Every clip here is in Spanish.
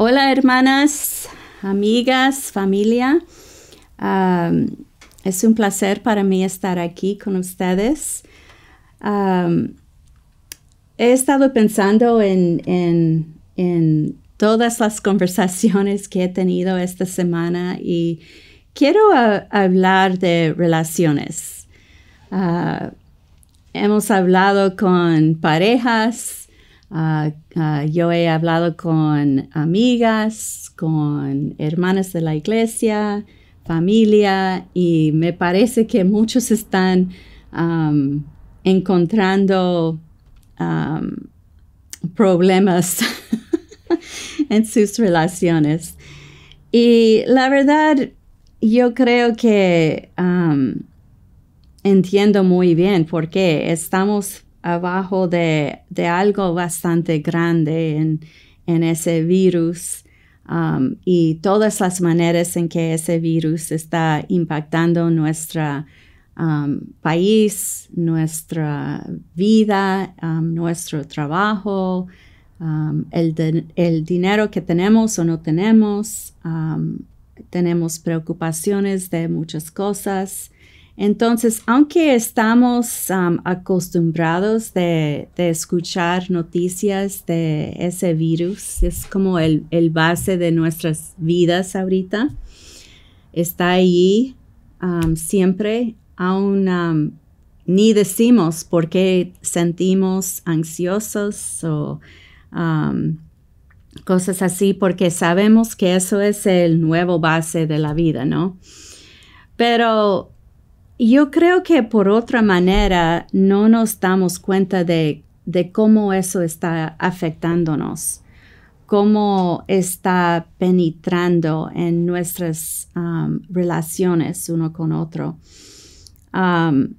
Hola hermanas, amigas, familia. es un placer para mí estar aquí con ustedes. he estado pensando en, en, todas las conversaciones que he tenido esta semana y quiero ah, hablar de relaciones. Ah, hemos hablado con parejas, Ah, ah, yo he hablado con amigas, con hermanas de la iglesia, familia, y me parece que muchos están encontrando problemas en sus relaciones. Y la verdad, yo creo que entiendo muy bien por qué estamos abajo de, algo bastante grande en, ese virus um, y todas las maneras en que ese virus está impactando nuestro um, país, nuestra vida, um, nuestro trabajo, el, el, dinero que tenemos o no tenemos. tenemos preocupaciones de muchas cosas entonces, aunque estamos um, acostumbrados de, escuchar noticias de ese virus, es como el, base de nuestras vidas ahorita, está allí um, siempre, aún um, ni decimos por qué sentimos ansiosos o cosas así, porque sabemos que eso es el nuevo base de la vida, ¿no? Pero yo creo que por otra manera no nos damos cuenta de, de cómo eso está afectándonos, cómo está penetrando en nuestras um, relaciones uno con otro. Um,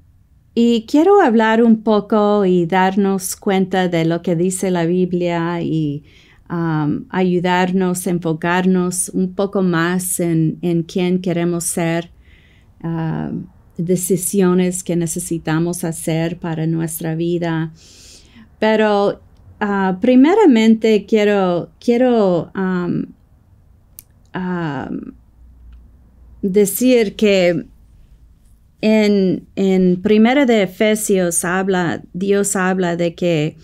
y quiero hablar un poco y darnos cuenta de lo que dice la Biblia y ayudarnos um, ayudarnos, enfocarnos un poco más en, quién queremos ser. Uh, decisiones que necesitamos hacer para nuestra vida. Pero ah, primeramente quiero, quiero decir que en, en Primera de Efesios habla, Dios habla de que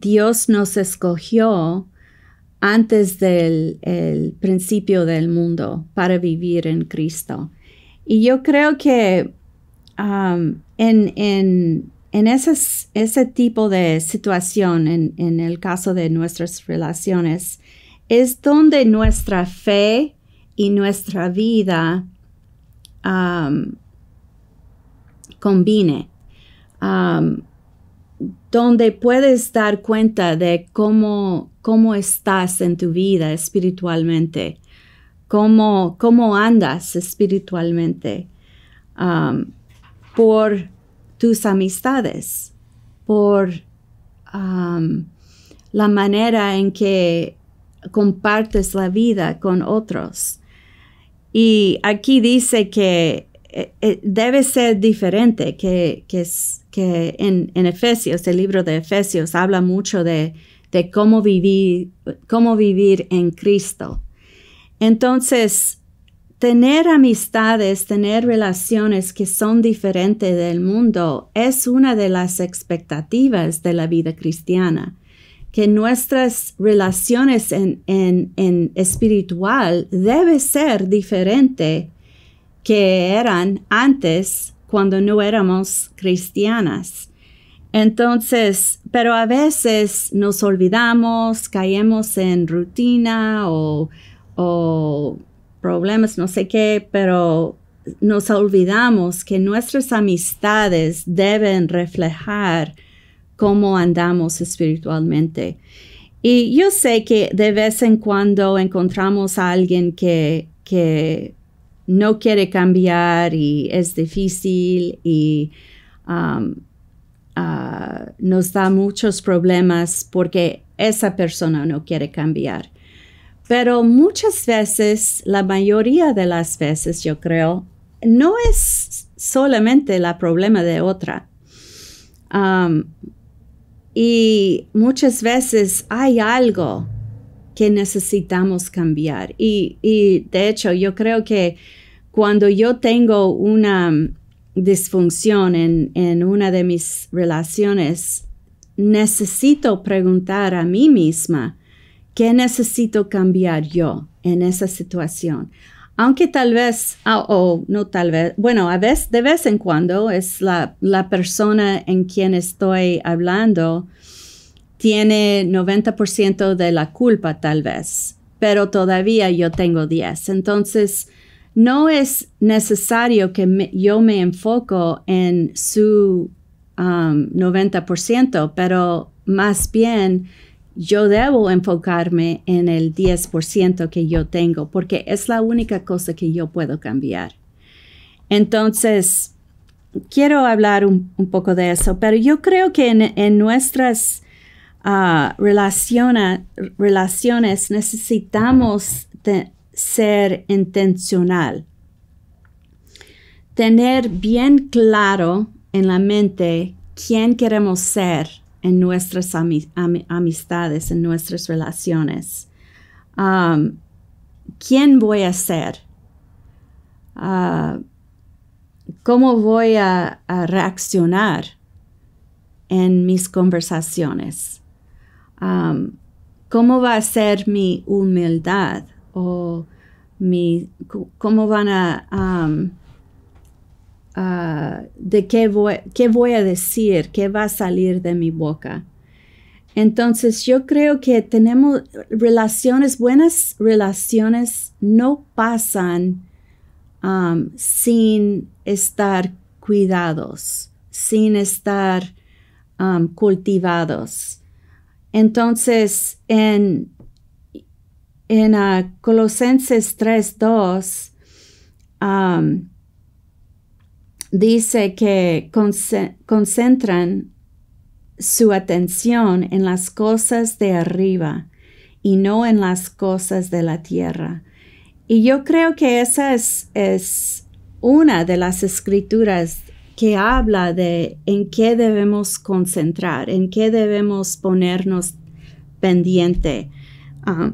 Dios nos escogió antes del principio del mundo para vivir en Cristo. Y yo creo que um, en, ese tipo de situación, en, el caso de nuestras relaciones, es donde nuestra fe y nuestra vida um, combine, um, donde puedes dar cuenta de cómo estás en tu vida espiritualmente cómo, cómo andas espiritualmente, um, por tus amistades, por um, la manera en que compartes la vida con otros. Y aquí dice que eh, eh, debe ser diferente, que, que, que en, en, Efesios, el libro de Efesios habla mucho de, de cómo, vivir, cómo vivir en Cristo. Entonces, tener amistades, tener relaciones que son diferentes del mundo es una de las expectativas de la vida cristiana. Que nuestras relaciones en, en espiritual debe ser diferente que eran antes cuando no éramos cristianas. Entonces, pero a veces nos olvidamos, caemos en rutina o o problemas, no sé qué, pero nos olvidamos que nuestras amistades deben reflejar cómo andamos espiritualmente. Y yo sé que de vez en cuando encontramos a alguien que, que no quiere cambiar y es difícil y um, ah, nos da muchos problemas porque esa persona no quiere cambiar. Pero muchas veces, la mayoría de las veces, yo creo, no es solamente el problema de otra. y muchas veces hay algo que necesitamos cambiar. Y, de hecho, yo creo que cuando yo tengo una disfunción en una de mis relaciones, necesito preguntar a mí misma, ¿Qué necesito cambiar yo en esa situación? Aunque tal vez, ah, o no tal vez, bueno, a veces, de vez en cuando es la, la persona en quien estoy hablando tiene 90% de la culpa tal vez, pero todavía yo tengo 10. Entonces, no es necesario que yo me enfoco en su 90%, um, pero más bien yo debo enfocarme en el 10% que yo tengo porque es la única cosa que yo puedo cambiar. Entonces, quiero hablar un, poco de eso, pero yo creo que en, nuestras ah, relaciones necesitamos ser intencional, tener bien claro en la mente quién queremos ser en nuestras amistades, en nuestras relaciones. Um, ¿Quién voy a ser? Uh, ¿Cómo voy a, reaccionar en mis conversaciones? Um, ¿Cómo va a ser mi humildad? ¿O mi, cómo van a... Um, Ah, de qué voy, qué voy a decir, qué va a salir de mi boca. Entonces yo creo que tenemos relaciones, buenas relaciones no pasan um, sin estar cuidados, sin estar um, cultivados. Entonces en, en ah, Colosenses 3.2 um, dice que concentran su atención en las cosas de arriba y no en las cosas de la tierra. Y yo creo que esa es, es una de las escrituras que habla de en qué debemos concentrar, en qué debemos ponernos pendiente. Ah,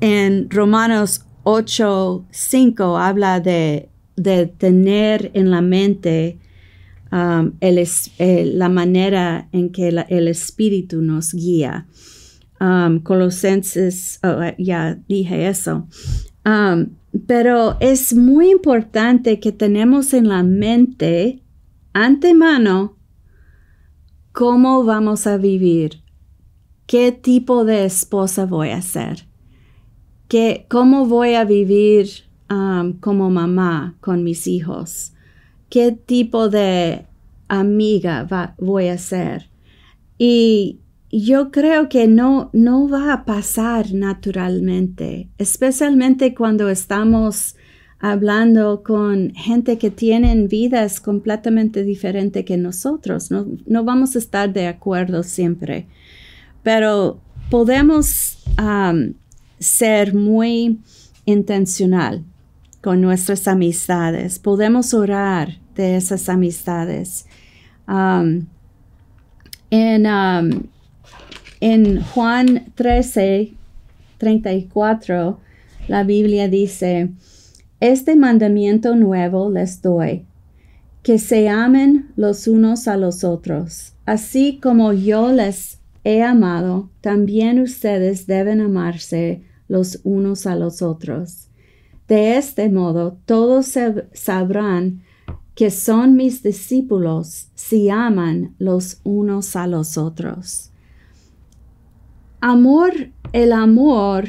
en Romanos 8, 5 habla de de tener en la mente um, eh, la manera en que el Espíritu nos guía. Um, Colosenses, oh, eh, ya dije eso. Um, pero es muy importante que tenemos en la mente, antemano, cómo vamos a vivir, qué tipo de esposa voy a ser, ¿Qué, cómo voy a vivir como mamá con mis hijos? ¿Qué tipo de amiga voy a ser? Y yo creo que no, no va a pasar naturalmente, especialmente cuando estamos hablando con gente que tienen vidas completamente diferentes que nosotros. No, no vamos a estar de acuerdo siempre, pero podemos ser muy intencional con nuestras amistades. Podemos orar de esas amistades. Um, en, um, en Juan 13, 34, la Biblia dice, este mandamiento nuevo les doy, que se amen los unos a los otros. Así como yo les he amado, también ustedes deben amarse los unos a los otros. De este modo todos sabrán que son mis discípulos si aman los unos a los otros. Amor, el amor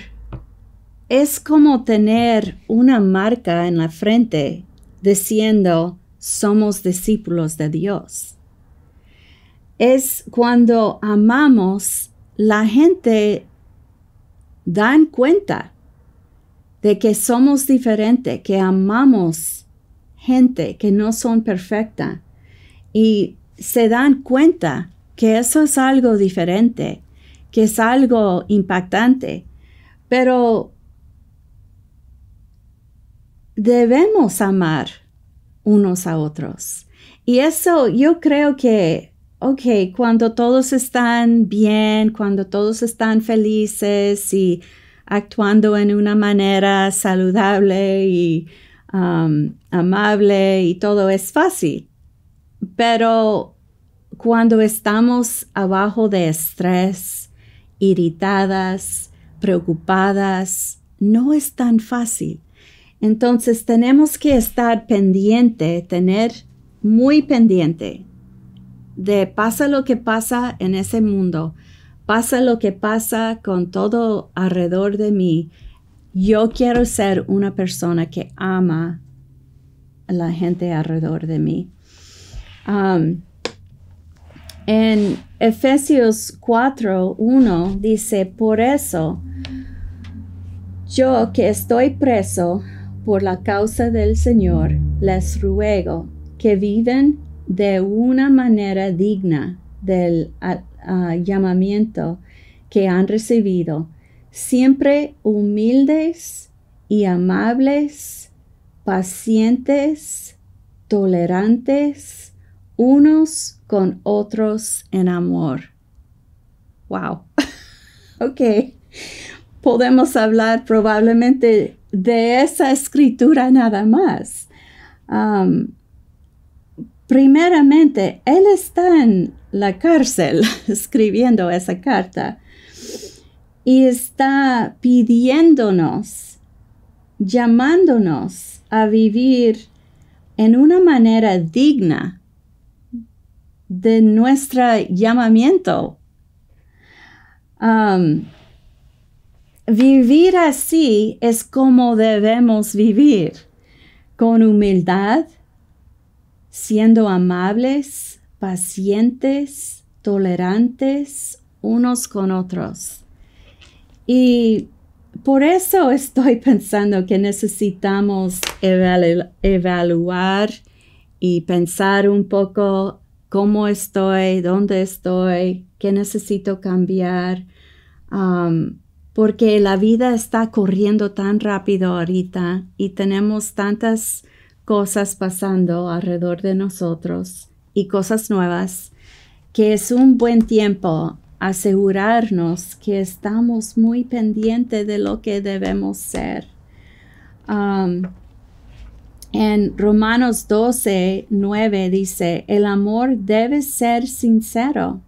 es como tener una marca en la frente diciendo somos discípulos de Dios. Es cuando amamos, la gente dan cuenta de que somos diferentes, que amamos gente que no son perfecta y se dan cuenta que eso es algo diferente, que es algo impactante, pero debemos amar unos a otros. Y eso yo creo que, ok, cuando todos están bien, cuando todos están felices y actuando en una manera saludable y um, amable y todo es fácil. Pero cuando estamos abajo de estrés, irritadas, preocupadas, no es tan fácil. Entonces tenemos que estar pendiente, tener muy pendiente de pasa lo que pasa en ese mundo, pasa lo que pasa con todo alrededor de mí, yo quiero ser una persona que ama a la gente alrededor de mí. Um, en Efesios 4, 1 dice, por eso yo que estoy preso por la causa del Señor, les ruego que viven de una manera digna del Ah, llamamiento que han recibido, siempre humildes y amables, pacientes, tolerantes, unos con otros en amor. Wow. ok. Podemos hablar probablemente de esa escritura nada más. primeramente, Él está en la cárcel escribiendo esa carta y está pidiéndonos, llamándonos a vivir en una manera digna de nuestro llamamiento. vivir así es como debemos vivir, con humildad, siendo amables, pacientes, tolerantes unos con otros. Y por eso estoy pensando que necesitamos evaluar y pensar un poco cómo estoy, dónde estoy, qué necesito cambiar, porque la vida está corriendo tan rápido ahorita y tenemos tantas cosas pasando alrededor de nosotros y cosas nuevas, que es un buen tiempo asegurarnos que estamos muy pendientes de lo que debemos ser. Um, en Romanos 12, 9 dice, el amor debe ser sincero.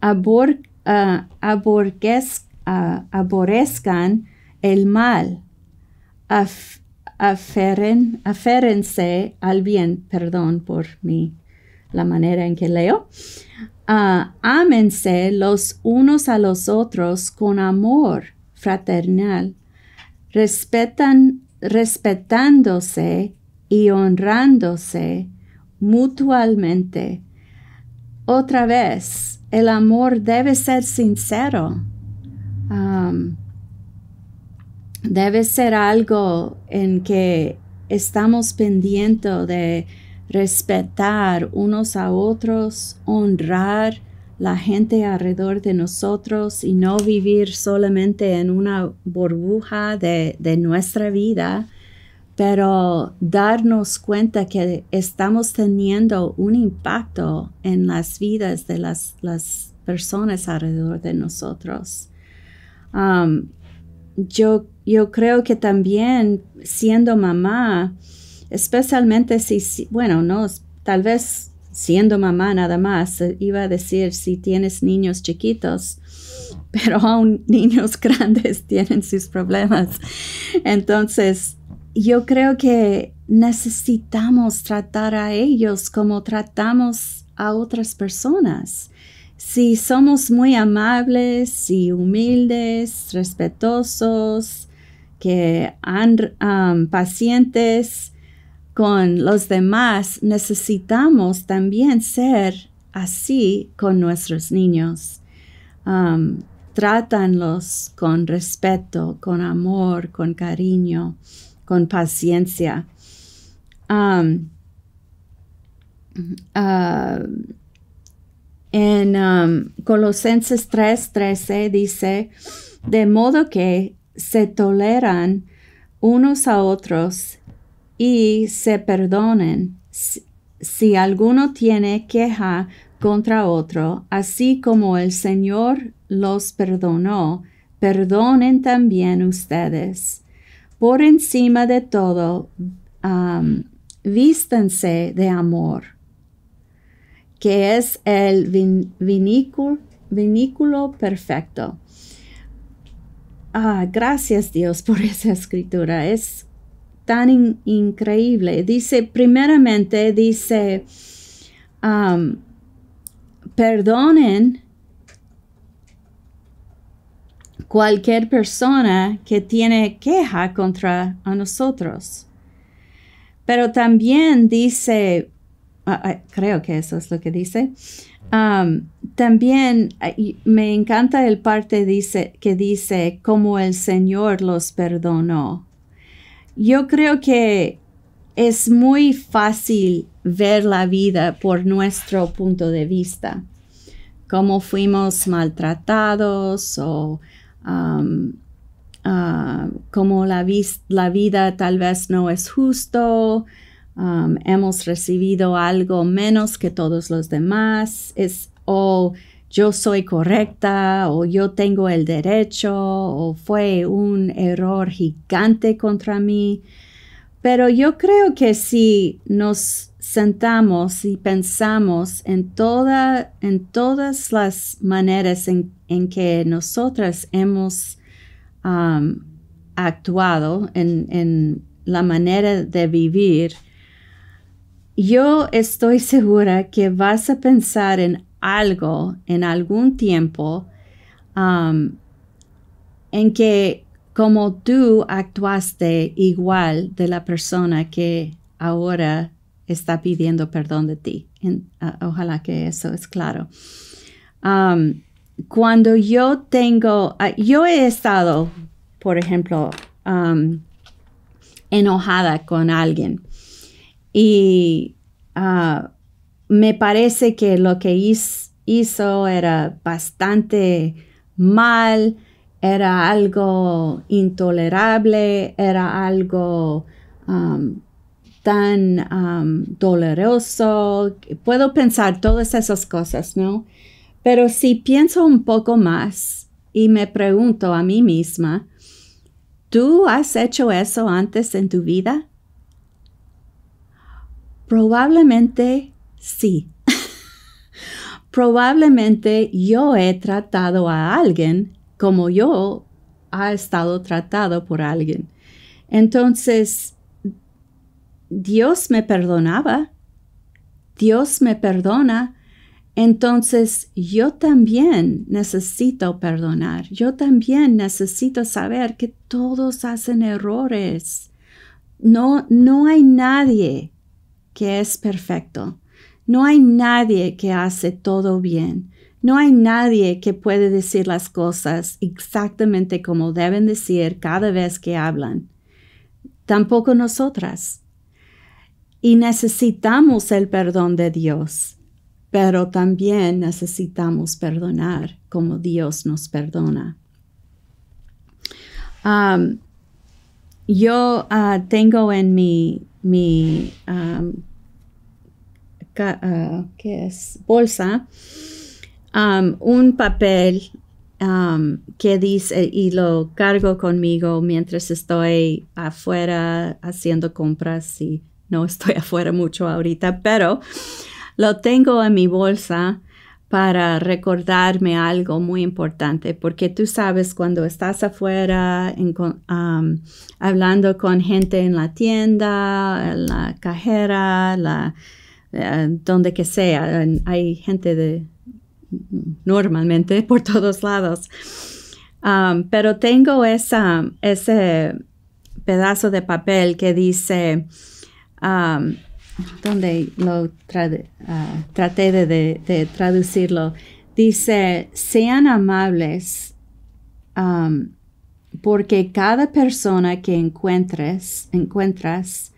Abor, ah, ah, aborrezcan el mal. aferen, aférense al bien, perdón por mi la manera en que leo. Amense ah, los unos a los otros con amor fraternal, respetan, respetándose y honrándose mutualmente. Otra vez, el amor debe ser sincero. debe ser algo en que estamos pendientes de respetar unos a otros, honrar la gente alrededor de nosotros y no vivir solamente en una burbuja de, nuestra vida, pero darnos cuenta que estamos teniendo un impacto en las vidas de las, personas alrededor de nosotros. Um, yo, yo creo que también siendo mamá, especialmente si, bueno, no, tal vez siendo mamá nada más, eh, iba a decir si tienes niños chiquitos, pero aún niños grandes tienen sus problemas. Entonces, yo creo que necesitamos tratar a ellos como tratamos a otras personas. Si somos muy amables y humildes, respetuosos, que han pacientes, con los demás, necesitamos también ser así con nuestros niños. Um, trátanlos con respeto, con amor, con cariño, con paciencia. Um, uh, en um, Colosenses 3:13 dice, de modo que se toleran unos a otros y se perdonen si, alguno tiene queja contra otro, así como el Señor los perdonó, perdonen también ustedes. Por encima de todo, vístense de amor, que es el vinículo, vinículo perfecto. Ah, gracias Dios por esa escritura. Es tan increíble. Dice, primeramente, dice, um, perdonen cualquier persona que tiene queja contra a nosotros. Pero también dice, ah, ah, creo que eso es lo que dice, um, también ah, me encanta el parte dice, que dice, como el Señor los perdonó. Yo creo que es muy fácil ver la vida por nuestro punto de vista, cómo fuimos maltratados o um, uh, cómo la, la, vida tal vez no es justo, um, hemos recibido algo menos que todos los demás, es o oh, yo soy correcta o yo tengo el derecho o fue un error gigante contra mí. Pero yo creo que si nos sentamos y pensamos en, toda, en todas las maneras en, que nosotras hemos um, actuado, en, en la manera de vivir, yo estoy segura que vas a pensar en algo en algún tiempo um, en que como tú actuaste igual de la persona que ahora está pidiendo perdón de ti. Ah, ojalá que eso es claro. Um, cuando yo tengo, ah, yo he estado, por ejemplo, um, enojada con alguien y ah, me parece que lo que hizo era bastante mal, era algo intolerable, era algo um, tan um, doloroso. Puedo pensar todas esas cosas, ¿no? Pero si pienso un poco más y me pregunto a mí misma, ¿tú has hecho eso antes en tu vida? Probablemente Sí. Probablemente yo he tratado a alguien como yo ha estado tratado por alguien. Entonces, Dios me perdonaba, Dios me perdona, entonces yo también necesito perdonar, yo también necesito saber que todos hacen errores. No, no hay nadie que es perfecto. No hay nadie que hace todo bien. No hay nadie que puede decir las cosas exactamente como deben decir cada vez que hablan. Tampoco nosotras. Y necesitamos el perdón de Dios, pero también necesitamos perdonar como Dios nos perdona. Um, yo ah, tengo en mi, mi um, Ah, que es? bolsa um, un papel um, que dice y lo cargo conmigo mientras estoy afuera haciendo compras y no estoy afuera mucho ahorita, pero lo tengo en mi bolsa para recordarme algo muy importante, porque tú sabes cuando estás afuera um, hablando con gente en la tienda, en la cajera, la, eh, donde que sea. Hay gente de normalmente por todos lados. Um, pero tengo esa, ese pedazo de papel que dice, um, donde lo uh, traté de, traducirlo, dice, sean amables um, porque cada persona que encuentres, encuentras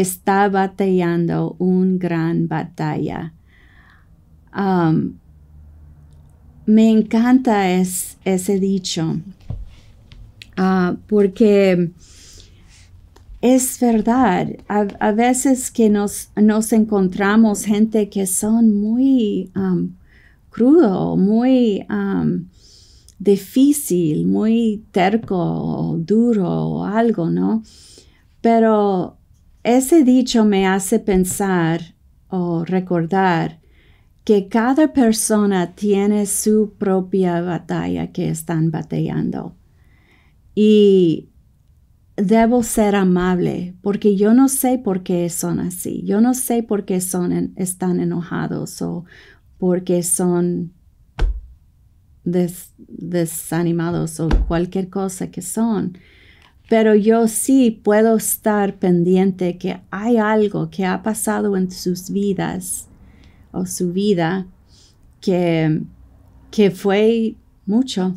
está batallando una gran batalla. Um, me encanta es, ese dicho, ah, porque es verdad, a, veces que nos, nos encontramos gente que son muy um, crudo, muy um, difícil, muy terco, duro o algo, ¿no? Pero ese dicho me hace pensar o recordar que cada persona tiene su propia batalla que están batallando. Y debo ser amable porque yo no sé por qué son así. Yo no sé por qué son están enojados o porque son desanimados o cualquier cosa que son pero yo sí puedo estar pendiente que hay algo que ha pasado en sus vidas o su vida que, que fue mucho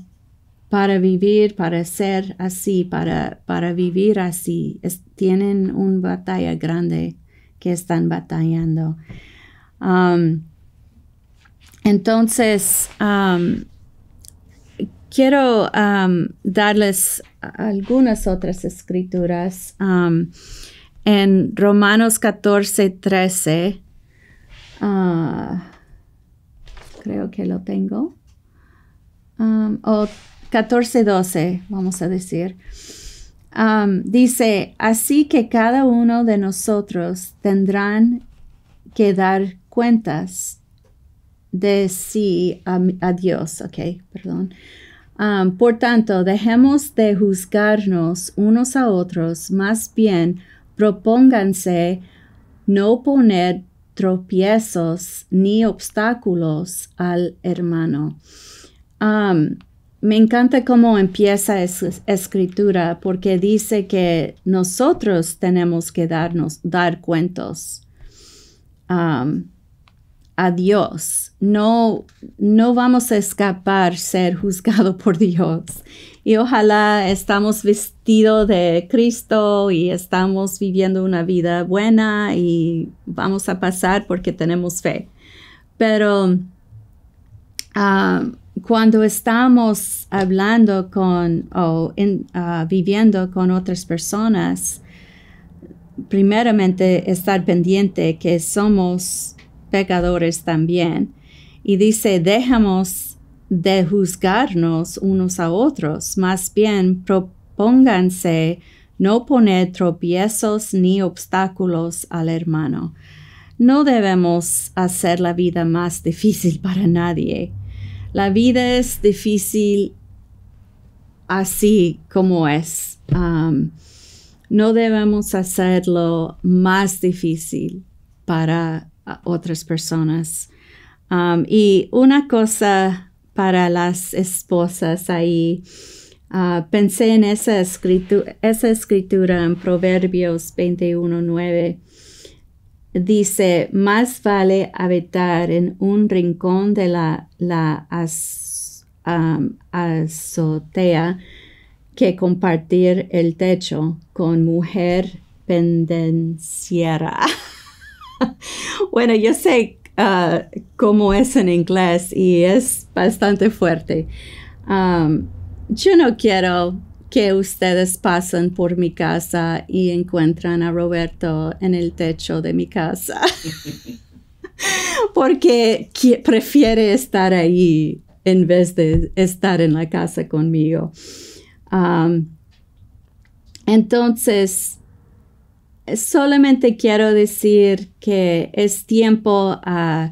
para vivir, para ser así, para, para vivir así. tienen una batalla grande que están batallando. Um, entonces, um, quiero um, darles algunas otras escrituras. Um, en Romanos 14, 13, ah, creo que lo tengo, um, o 14, 12, vamos a decir. dice, así que cada uno de nosotros tendrán que dar cuentas de sí a, Dios, ok, perdón Ah, por tanto, dejemos de juzgarnos unos a otros, más bien propónganse no poner tropiezos ni obstáculos al hermano. me encanta cómo empieza esa escritura porque dice que nosotros tenemos que darnos, dar cuentos. Dios. No, no vamos a escapar ser juzgado por Dios. Y ojalá estamos vestidos de Cristo y estamos viviendo una vida buena y vamos a pasar porque tenemos fe. Pero ah, cuando estamos hablando con o ah, viviendo con otras personas, primeramente estar pendiente que somos pecadores también. Y dice, dejamos de juzgarnos unos a otros, más bien propónganse no poner tropiezos ni obstáculos al hermano. No debemos hacer la vida más difícil para nadie. La vida es difícil así como es. no debemos hacerlo más difícil para otras personas. Um, y una cosa para las esposas ahí, uh, pensé en esa, escritu esa escritura en Proverbios 21.9. Dice, más vale habitar en un rincón de la, la um, azotea que compartir el techo con mujer pendenciera. bueno, yo sé ah, cómo es en inglés y es bastante fuerte. yo no quiero que ustedes pasen por mi casa y encuentran a Roberto en el techo de mi casa. Porque prefiere estar ahí en vez de estar en la casa conmigo. entonces, solamente quiero decir que es tiempo a,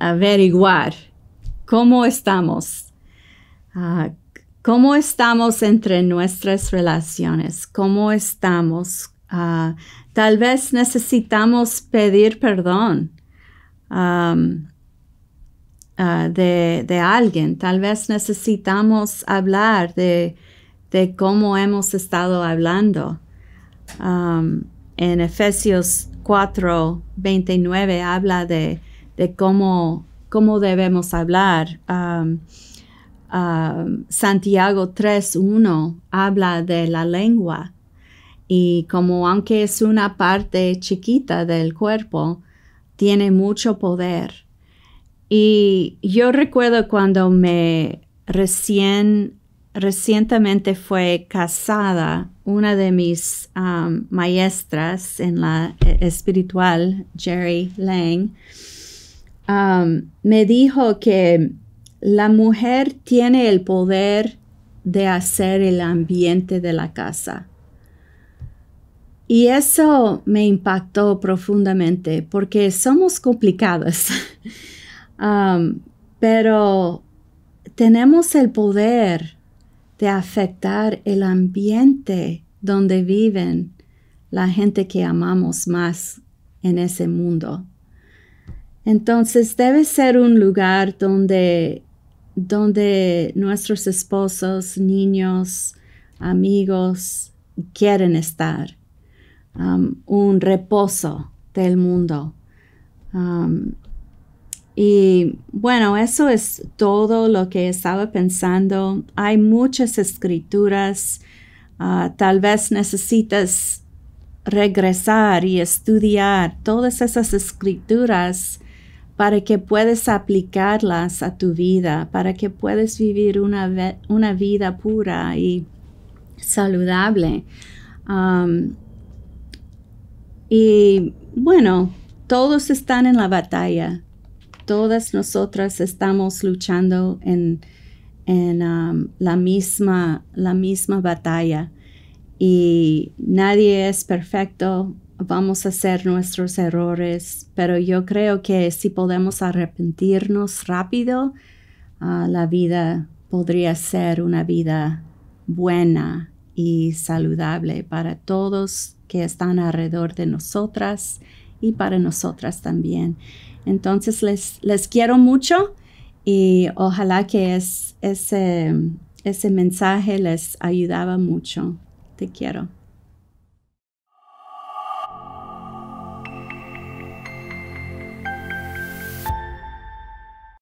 averiguar cómo estamos, ah, cómo estamos entre nuestras relaciones, cómo estamos. Ah, tal vez necesitamos pedir perdón. Ah, de, alguien. Tal vez necesitamos hablar de de cómo hemos estado hablando. Um, en Efesios 4, 29 habla de, de cómo, cómo, debemos hablar. Um, um, Santiago 3, 1 habla de la lengua y como aunque es una parte chiquita del cuerpo, tiene mucho poder. Y yo recuerdo cuando me recién recientemente fue casada una de mis um, maestras en la eh, espiritual, Jerry Lang, um, me dijo que la mujer tiene el poder de hacer el ambiente de la casa. Y eso me impactó profundamente porque somos complicadas, um, pero tenemos el poder de afectar el ambiente donde viven la gente que amamos más en ese mundo. Entonces debe ser un lugar donde, donde nuestros esposos, niños, amigos quieren estar. Um, un reposo del mundo. Um, y bueno, eso es todo lo que estaba pensando. Hay muchas escrituras. Ah, tal vez necesitas regresar y estudiar todas esas escrituras para que puedas aplicarlas a tu vida, para que puedas vivir una, una vida pura y saludable. y bueno, todos están en la batalla todas nosotras estamos luchando en, en um, la, misma, la misma batalla y nadie es perfecto, vamos a hacer nuestros errores, pero yo creo que si podemos arrepentirnos rápido, ah, la vida podría ser una vida buena y saludable para todos que están alrededor de nosotras y para nosotras también. Entonces les, les quiero mucho y ojalá que ese, ese mensaje les ayudaba mucho. Te quiero.